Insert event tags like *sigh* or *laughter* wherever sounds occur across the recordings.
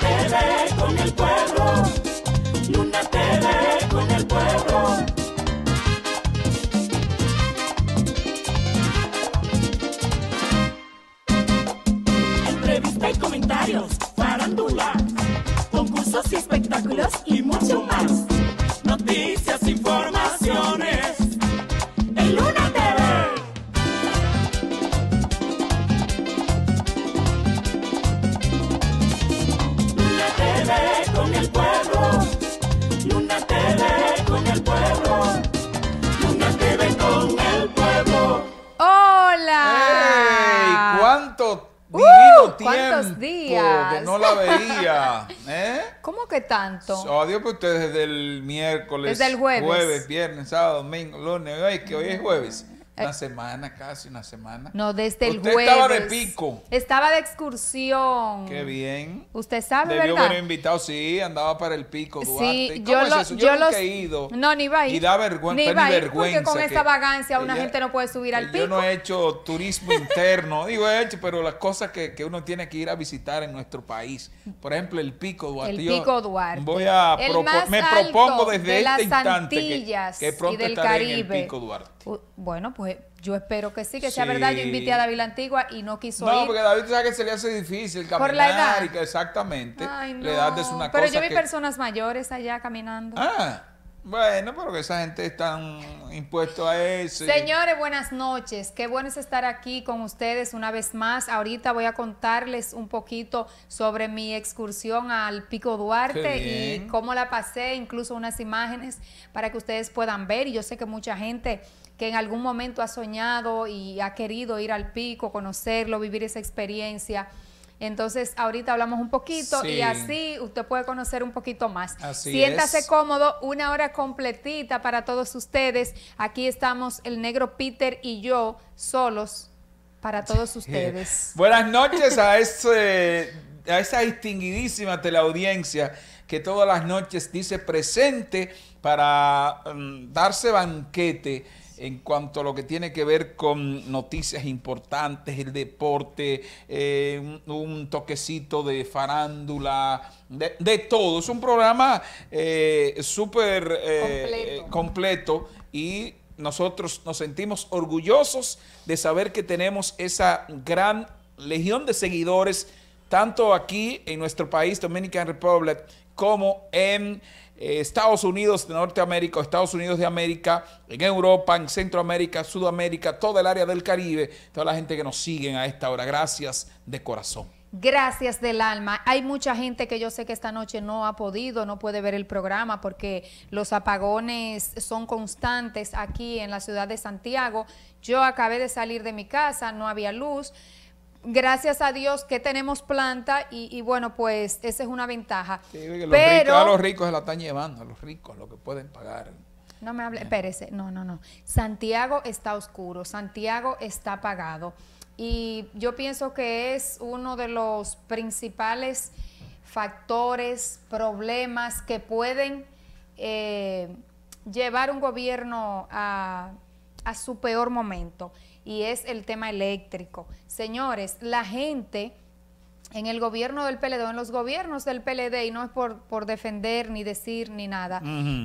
Belén. con el pueblo, Luna TV con el pueblo, Luna TV con el pueblo. ¡Hola! ¡Ey! ¿Cuánto ¡Uh! divino ¿Cuántos tiempo días? no la veía? *laughs* ¿Eh? ¿Cómo que tanto? Adiós oh, pues ustedes desde el miércoles, desde el jueves. jueves, viernes, sábado, domingo, lunes, hoy, que hoy es jueves. Una semana, casi una semana. No, desde el jueves. estaba de pico. Estaba de excursión. Qué bien. Usted sabe, Debió ¿verdad? haber invitado, sí, andaba para el pico, Duarte. Sí, yo, lo, yo, he ido. No, ni va a ir. Y da vergüenza, ni va pues, a Porque con esa vagancia una gente no puede subir al pico. Yo no he hecho turismo interno. *laughs* Digo, he hecho, pero las cosas que, que, uno tiene que ir a visitar en nuestro país. Por ejemplo, el pico, Duarte. El pico, Duarte. Voy a me propongo desde este instante que, que, pronto y del Caribe. pico, Duarte. Uh, bueno, pues pues yo espero que sí, que sea verdad. Yo invité a David la Antigua y no quiso ir. No, porque David sabe que se le hace difícil caminar. Por la edad. exactamente. Ay, no. La edad es una Pero yo vi personas mayores allá caminando. Ah. Bueno, porque esa gente está impuesto a eso. Señores, buenas noches. Qué bueno es estar aquí con ustedes una vez más. Ahorita voy a contarles un poquito sobre mi excursión al Pico Duarte y cómo la pasé, incluso unas imágenes para que ustedes puedan ver. Y yo sé que mucha gente que en algún momento ha soñado y ha querido ir al Pico, conocerlo, vivir esa experiencia entonces, ahorita hablamos un poquito y así usted puede conocer un poquito más. Siéntase cómodo, una hora completita para todos ustedes. Aquí estamos el negro Peter y yo solos para todos ustedes. *laughs* Buenas noches a, ese, a esa distinguidísima teleaudiencia que todas las noches dice presente para mm, darse banquete en cuanto a lo que tiene que ver con noticias importantes, el deporte, eh, un toquecito de farándula, de, todo. Es un programa eh, súper eh, completo. completo y nosotros nos sentimos orgullosos de saber que tenemos esa gran legión de seguidores tanto aquí en nuestro país, Dominican Republic, como en eh, Estados Unidos de Norteamérica, Estados Unidos de América, en Europa, en Centroamérica, Sudamérica, toda el área del Caribe, toda la gente que nos sigue a esta hora. Gracias de corazón. Gracias del alma. Hay mucha gente que yo sé que esta noche no ha podido, no puede ver el programa porque los apagones son constantes aquí en la ciudad de Santiago. Yo acabé de salir de mi casa, no había luz gracias a Dios que tenemos planta y, bueno, pues esa es una ventaja. a los ricos se la están llevando, a los ricos, lo que pueden pagar. No me hable, espérese, no, no, no. Santiago está oscuro, Santiago está pagado. y yo pienso que es uno de los principales factores, problemas que pueden eh, llevar un gobierno a su peor momento y es el tema eléctrico. Señores, la gente en el gobierno del PLD, en los gobiernos del PLD, y no es por, por defender ni decir ni nada,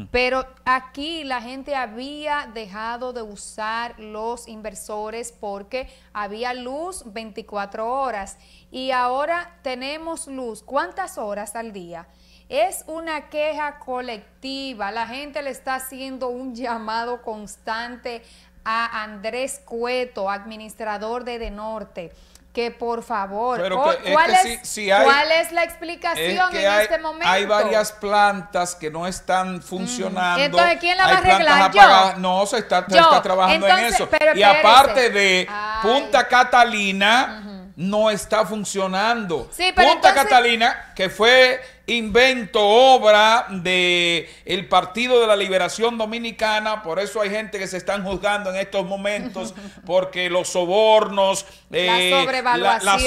pero aquí la gente había dejado de usar los inversores porque había luz 24 horas y ahora tenemos luz. ¿Cuántas horas al día? Es una queja colectiva, la gente le está haciendo un llamado constante a Andrés Cueto, administrador de De Norte, que por favor, ¿cuál, es, la explicación en este momento? Hay varias plantas que no están mm. funcionando. Entonces, ¿quién la va a arreglar? No, se está, trabajando en eso. y aparte de Punta Catalina, no está funcionando. Punta Catalina, que fue invento, obra de el Partido de la Liberación Dominicana, por eso hay gente que se están juzgando en estos momentos, *laughs* porque los sobornos, la, eh,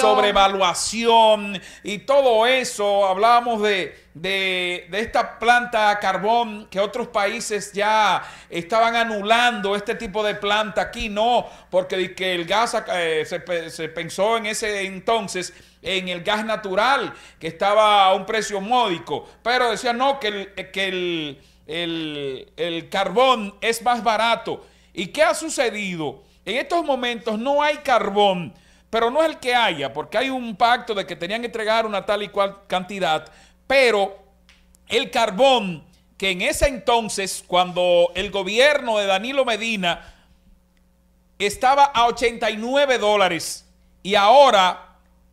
sobrevaluación. y todo eso, hablamos de, de, esta planta carbón que otros países ya estaban anulando este tipo de planta, aquí no, porque que el gas eh, se, se pensó en ese entonces en el gas natural, que estaba a un precio módico, pero decía no, que el, eh, que el, carbón es más barato. ¿Y qué ha sucedido? En estos momentos no hay carbón, pero no es el que haya, porque hay un pacto de que tenían que entregar una tal y cual cantidad, pero el carbón que en ese entonces, cuando el gobierno de Danilo Medina estaba a 89 dólares y ahora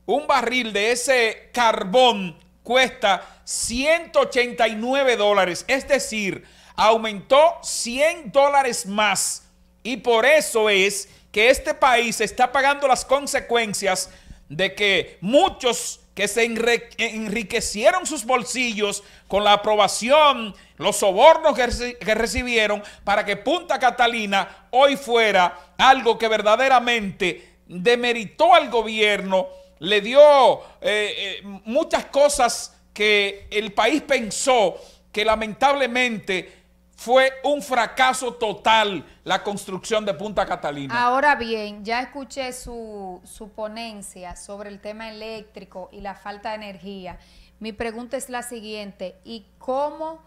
un barril de ese carbón cuesta 189 dólares, es decir, aumentó 100 dólares más. Y por eso es que este país está pagando las consecuencias de que muchos que se enriquecieron sus bolsillos con la aprobación, los sobornos que, recibieron para que Punta Catalina hoy fuera algo que verdaderamente demeritó al gobierno le dio eh, eh, muchas cosas que el país pensó que lamentablemente fue un fracaso total la construcción de Punta Catalina. Ahora bien, ya escuché su, su ponencia sobre el tema eléctrico y la falta de energía. Mi pregunta es la siguiente, ¿y cómo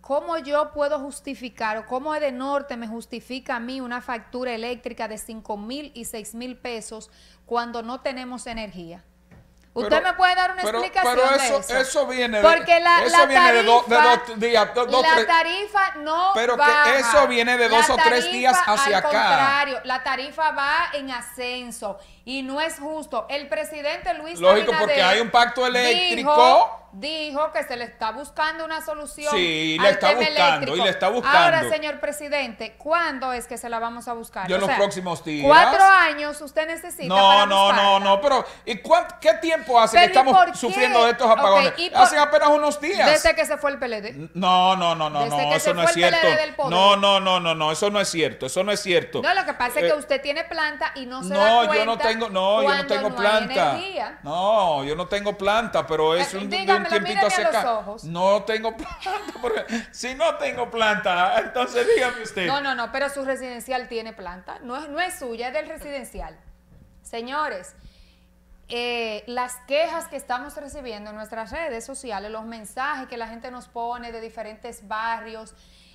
¿Cómo yo puedo justificar o cómo norte me justifica a mí una factura eléctrica de 5 mil y 6 mil pesos cuando no tenemos energía? Usted me puede dar una explicación pero eso, de eso. Eso viene Porque la, eso la tarifa, de, dos días. la tarifa no Pero baja. que eso viene de dos o tres días hacia acá. al Contrario, la tarifa va en ascenso y no es justo. El presidente Luis Lógico, porque hay un pacto eléctrico. Dijo, que se le está buscando una solución. Sí, le está buscando, y le está buscando. Ahora, señor presidente, ¿cuándo es que se la vamos a buscar? Yo en los próximos días. Cuatro años usted necesita. No, no, no, no, pero ¿y qué tiempo hace que estamos sufriendo de estos apagones? Hace apenas unos días. Desde que se fue el PLD. No, no, no, no, no, eso no es cierto. No, no, no, no, no, eso no es cierto, eso no es cierto. No, lo que pasa es que eh, usted tiene planta y no se no, da cuenta. Yo no tengo no, yo no tengo planta. no, yo no tengo planta, pero es eh, un, un tiempito hacia acá. No tengo *laughs* planta, porque si no tengo planta, entonces dígame usted. No, no, no, pero su residencial tiene planta. No es, no es suya, es del residencial. Señores, eh, las quejas que estamos recibiendo en nuestras redes sociales, los mensajes que la gente nos pone de diferentes barrios,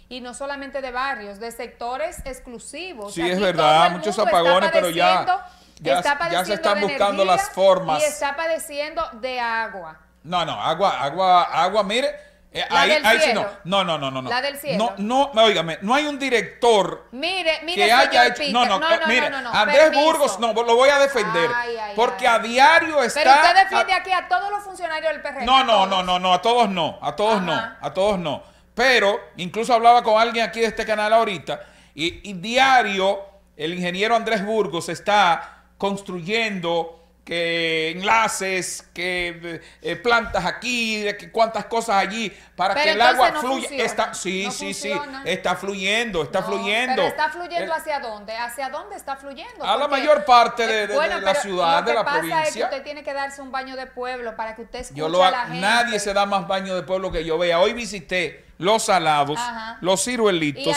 y no solamente de barrios, de sectores exclusivos. Sí, es verdad, muchos apagones, pero ya ya, se están buscando las formas. Y está padeciendo de agua. No, no, agua, agua, agua, mire. Eh, ahí, Sí no. no, no, no, no. La del cielo. No, no, oígame, no hay un director mire, mire, que haya hecho. No, no, no, eh, mire, Andrés Burgos, no, lo voy a defender. porque a diario está. Pero usted defiende aquí a todos los funcionarios del PRM. No, no, no, no, no, a todos no, a todos no, a todos no. Pero, incluso hablaba con alguien aquí de este canal ahorita, y diario el ingeniero Andrés Burgos está construyendo que enlaces, que eh, eh, plantas aquí, que cuántas cosas allí, para que el agua fluya. está, sí, sí, sí, está fluyendo, está fluyendo. Pero está fluyendo eh, hacia dónde, hacia dónde está fluyendo. A la mayor parte de, de la ciudad, de la pasa provincia. Es que usted tiene que darse un baño de pueblo para que usted escuche yo a la gente. Nadie se da más baño de pueblo que yo vea. Hoy visité los salados, los ciruelitos,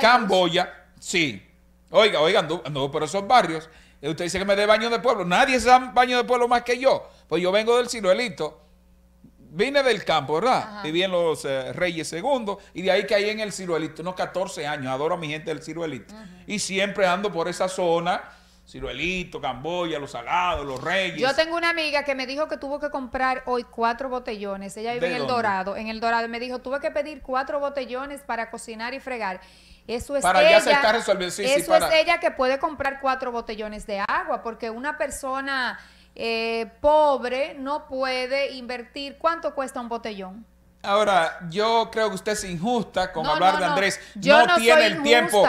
Camboya, sí. Oiga, oiga, no por esos barrios eh, usted dice que me dé baño de pueblo. Nadie se da baño de pueblo más que yo. Pues yo vengo del ciruelito. Vine del campo, ¿verdad? Viví en los eh, Reyes Segundos y de ahí que ahí en el ciruelito, unos 14 años, adoro a mi gente del ciruelito. Y siempre ando por esa zona, ciruelito, Camboya, los salados, los reyes. Yo tengo una amiga que me dijo que tuvo que comprar hoy cuatro botellones. Ella vive en el Dorado, en el Dorado. Me dijo, tuve que pedir cuatro botellones para cocinar y fregar. Eso es ella, eso es ella que puede comprar cuatro botellones de agua, porque una persona eh, pobre no puede invertir. ¿Cuánto cuesta un botellón? Ahora, yo creo que usted es injusta con hablar de Andrés. no, tiene el tiempo.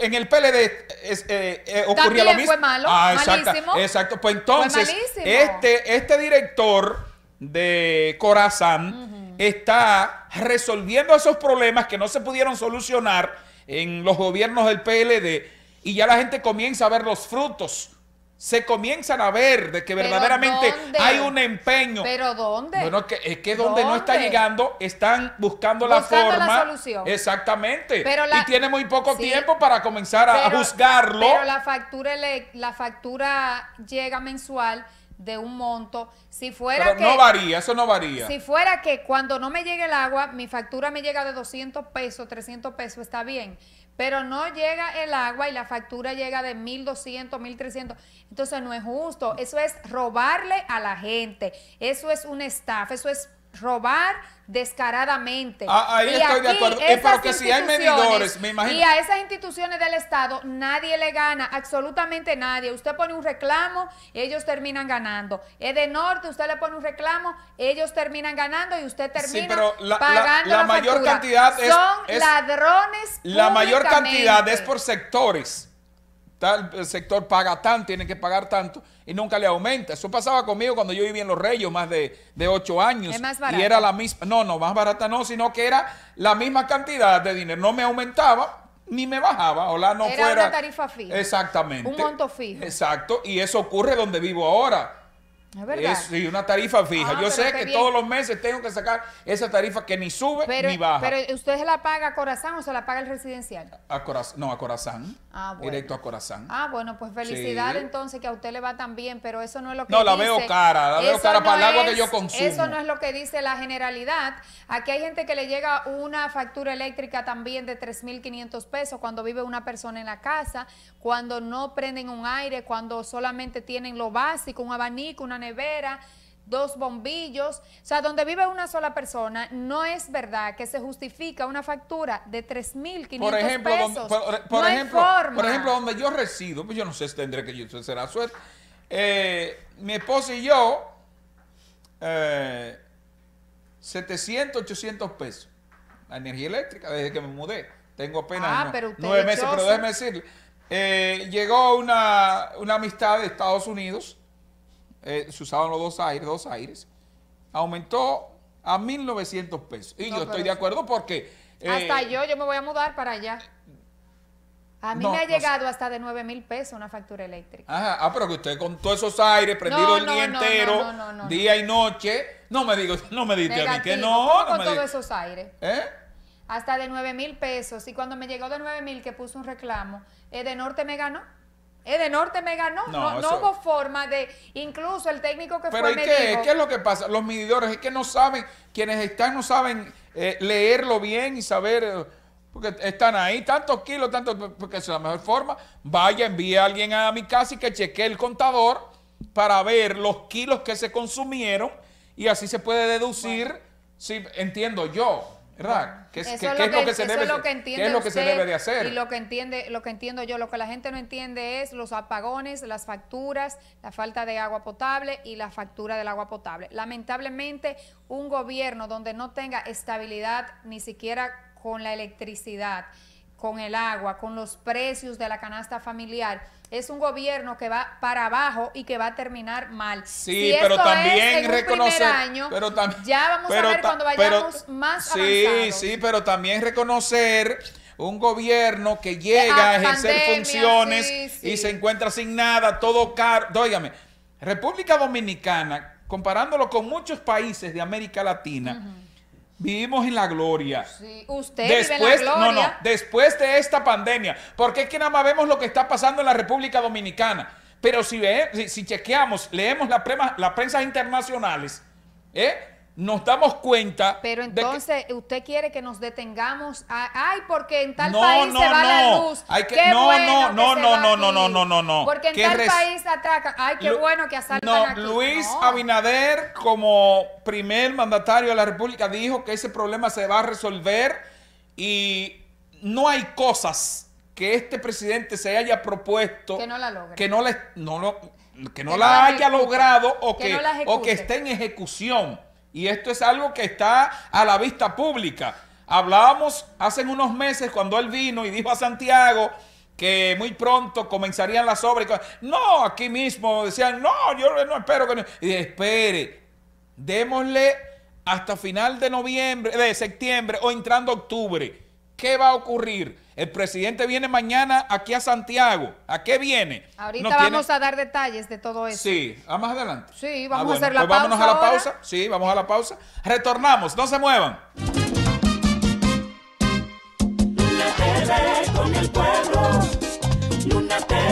en el PLD es, eh, eh, ocurrió lo mismo. Fue malo, ah, exacto, exacto. Pues entonces, este, este director de Corazán está resolviendo esos problemas que no se pudieron solucionar en los gobiernos del PLD y ya la gente comienza a ver los frutos. Se comienzan a ver de que verdaderamente hay un empeño. ¿Pero dónde? es que, donde no está llegando, están buscando, la forma. Exactamente. y tiene muy poco tiempo para comenzar a, juzgarlo. Pero la factura, la factura llega mensual de un monto. Si fuera que, no varía, eso no varía. Si fuera que cuando no me llegue el agua, mi factura me llega de 200 pesos, 300 pesos, está bien. Pero no llega el agua y la factura llega de 1200, 1300. Entonces no es justo. Eso es robarle a la gente. Eso es un estafa. Eso es robar descaradamente. Ah, ahí y estoy de acuerdo. Eh, si hay medidores, me imagino. Y a esas instituciones del Estado nadie le gana, absolutamente nadie. Usted pone un reclamo, ellos terminan ganando. Es de norte, usted le pone un reclamo, ellos terminan ganando y usted termina pagando la, mayor cantidad Son ladrones. La mayor cantidad es por sectores tal sector paga tanto, tiene que pagar tanto, y nunca le aumenta. Eso pasaba conmigo cuando yo vivía en Los Reyes, más de, de años. Y era la misma, no, no, más barata no, sino que era la misma cantidad de dinero. No me aumentaba ni me bajaba, la no fuera. Era una tarifa fija. Exactamente. Un monto fijo. Exacto, y eso ocurre donde vivo ahora es una tarifa fija. Ah, yo sé que todos los meses tengo que sacar esa tarifa que ni sube ni baja. Pero ¿usted se la paga a Corazán o se la paga el residencial? A Corazán, no, a Corazán. Ah, Directo a Corazán. Ah, bueno, pues felicidad entonces que a usted le va tan bien, pero eso no es lo que dice. la veo cara, la veo cara para el agua que yo consumo. Eso no es lo que dice la generalidad. Aquí hay gente que le llega una factura eléctrica también de 3.500 pesos cuando vive una persona en la casa, cuando no prenden un aire, cuando solamente tienen lo básico, un abanico, una nevera, dos bombillos, o sea, donde vive una sola persona, no es verdad que se justifica una factura de 3.500 por ejemplo, pesos. por, ejemplo, por ejemplo, donde yo resido, pues yo no sé si tendré que yo será suerte. Eh, mi esposa y yo, 700, eh, 800 pesos. La energía eléctrica, desde que me mudé. Tengo apenas ah, nueve meses, pero déjeme decirle. Eh, llegó una, una amistad de Estados Unidos eh, se usaban los dos aires, dos aires, aumentó a 1.900 pesos. Y yo estoy de acuerdo porque... Eh, hasta yo, yo me voy a mudar para allá. A mí me ha llegado hasta de 9.000 mil pesos una factura eléctrica. Ajá, ah, pero que usted con todos esos aires, prendido el día entero, día y noche, no me digo, no me dice a mí que no. con todos esos aires? ¿Eh? Hasta de 9 mil pesos. Y cuando me llegó de 9 mil que puso un reclamo, eh, de norte me ganó norte me ganó. No, no, no, hubo forma de. Incluso el técnico que fue. Pero qué, qué, es lo que pasa? Los medidores es que no saben, quienes están no saben eh, leerlo bien y saber. Eh, porque están ahí tantos kilos, tantos. Porque es la mejor forma. Vaya, envíe a alguien a mi casa y que chequee el contador para ver los kilos que se consumieron y así se puede deducir. Si, entiendo yo. ¿Verdad? ¿Qué, es lo que se debe de hacer? Y lo que entiende, lo que entiendo yo, lo que la gente no entiende es los apagones, las facturas, la falta de agua potable y la factura del agua potable. Lamentablemente, un gobierno donde no tenga estabilidad ni siquiera con la electricidad con el agua, con los precios de la canasta familiar. Es un gobierno que va para abajo y que va a terminar mal. Sí, pero también reconocer. pero ya vamos a ver cuando vayamos más Sí, sí, pero también reconocer un gobierno que ah, llega a, ejercer funciones y se encuentra sin nada, todo caro. Óigame, República Dominicana, comparándolo con muchos países de América Latina. Vivimos en la gloria. Sí, usted después, vive en la gloria. No, no, después de esta pandemia. Porque es que nada más vemos lo que está pasando en la República Dominicana. Pero si, si, chequeamos, leemos las prensas internacionales, ¿eh? nos damos cuenta. Pero entonces, ¿usted quiere que nos detengamos? Ay, porque en tal país se va la luz. no, no, no, no, no, no, no, no, no, Porque en tal país ataca Ay, qué bueno que asaltan aquí. Luis Abinader, como primer mandatario de la República, dijo que ese problema se va a resolver y no hay cosas que este presidente se haya propuesto que no la logre. Que no, que no la, haya logrado o que, o que esté en ejecución. Y esto es algo que está a la vista pública. Hablábamos hace unos meses cuando él vino y dijo a Santiago que muy pronto comenzarían las obras. No, aquí mismo decían, no, yo no espero que... No. Y dije, espere, démosle hasta final de noviembre, de septiembre o entrando octubre ¿qué va a ocurrir? El presidente viene mañana aquí a Santiago. ¿A qué viene? Ahorita vamos a dar detalles de todo eso. Sí, a más adelante. Sí, ah, vamos a hacer la pues pausa. Vámonos a la pausa. Sí, vamos a la pausa. Retornamos, no se muevan. Luna TV.